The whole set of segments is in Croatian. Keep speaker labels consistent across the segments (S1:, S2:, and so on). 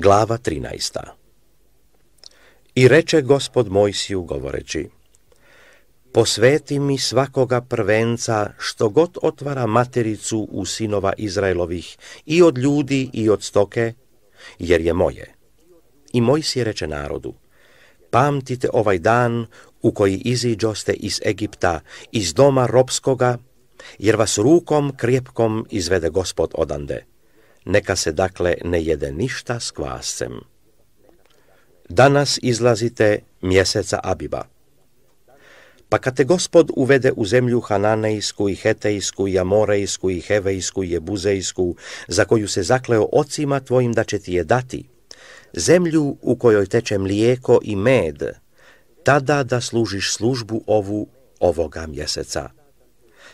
S1: Glava 13. I reče gospod Mojsiju govoreći, Posveti mi svakoga prvenca što god otvara matericu u sinova Izraelovih i od ljudi i od stoke, jer je moje. I Mojsije reče narodu, pamtite ovaj dan u koji iziđoste iz Egipta, iz doma ropskoga, jer vas rukom krijepkom izvede gospod odande neka se dakle ne jede ništa s kvascem. Danas izlazite mjeseca Abiba. Pa kad te gospod uvede u zemlju Hananejsku i Hetejsku i Amorejsku i Hevejsku i Jebuzejsku, za koju se zakleo ocima tvojim da će ti je dati, zemlju u kojoj teče mlijeko i med, tada da služiš službu ovu ovoga mjeseca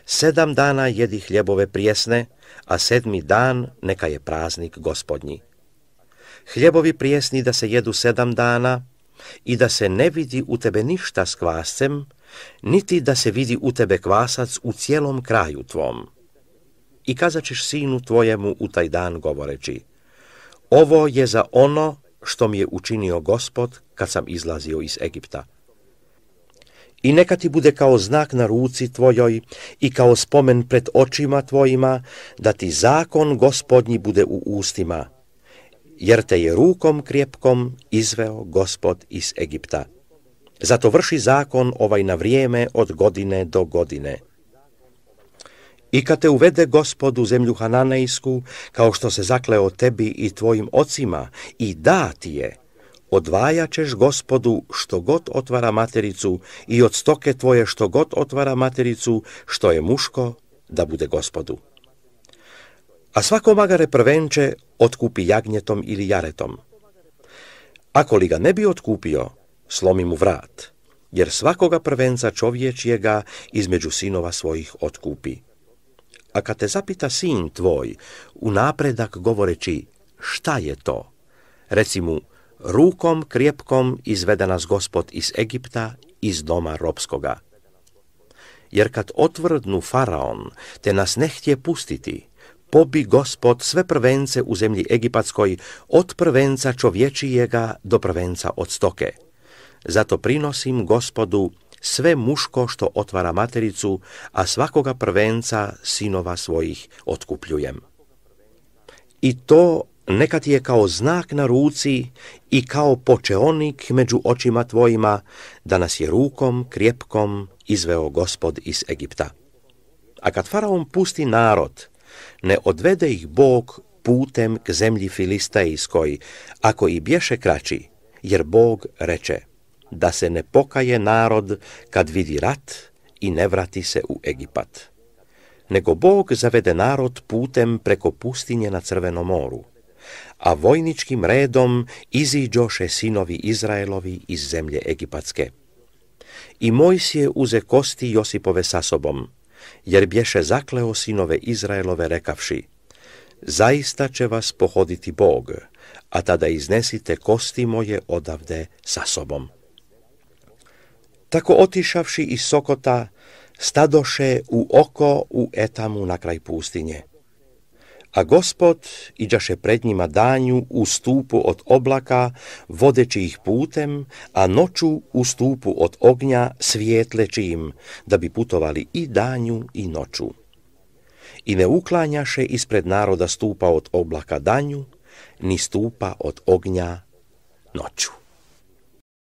S1: sedam dana jedi hljebove prijesne, a sedmi dan neka je praznik gospodnji. Hljebovi prijesni da se jedu sedam dana i da se ne vidi u tebe ništa s kvascem, niti da se vidi u tebe kvasac u cijelom kraju tvom. I kazat sinu tvojemu u taj dan govoreći, ovo je za ono što mi je učinio gospod kad sam izlazio iz Egipta i neka ti bude kao znak na ruci tvojoj i kao spomen pred očima tvojima, da ti zakon gospodnji bude u ustima, jer te je rukom krijepkom izveo gospod iz Egipta. Zato vrši zakon ovaj na vrijeme od godine do godine. I kad te uvede gospod u zemlju Hananejsku, kao što se zakleo tebi i tvojim ocima, i da ti je, odvajaćeš gospodu što god otvara matericu i od stoke tvoje što god otvara matericu, što je muško, da bude gospodu. A svako magare prvenče otkupi jagnjetom ili jaretom. Ako li ga ne bi otkupio, slomi mu vrat, jer svakoga prvenca čovječjega između sinova svojih otkupi. A kad te zapita sin tvoj, u napredak govoreći šta je to, reci mu, rukom krijepkom izvede nas gospod iz Egipta, iz doma ropskoga. Jer kad otvrdnu faraon, te nas ne htje pustiti, pobi gospod sve prvence u zemlji Egipatskoj, od prvenca čovječijega do prvenca od stoke. Zato prinosim gospodu sve muško što otvara matericu, a svakoga prvenca sinova svojih otkupljujem. I to ti je kao znak na ruci i kao počeonik među očima tvojima, da nas je rukom krijepkom izveo gospod iz Egipta. A kad faraon pusti narod, ne odvede ih Bog putem k zemlji filistejskoj, ako i bješe kraći, jer Bog reče da se ne pokaje narod kad vidi rat i ne vrati se u Egipat. Nego Bog zavede narod putem preko pustinje na Crvenom moru a vojničkim redom iziđoše sinovi Izraelovi iz zemlje Egipatske. I je uze kosti Josipove sa sobom, jer bješe zakleo sinove Izraelove rekavši, zaista će vas pohoditi Bog, a tada iznesite kosti moje odavde sa sobom. Tako otišavši iz Sokota, stadoše u oko u Etamu na kraj pustinje a gospod iđaše pred njima danju u stupu od oblaka, vodeći ih putem, a noću u stupu od ognja svijetleći im, da bi putovali i danju i noću. I ne uklanjaše ispred naroda stupa od oblaka danju, ni stupa od ognja noću.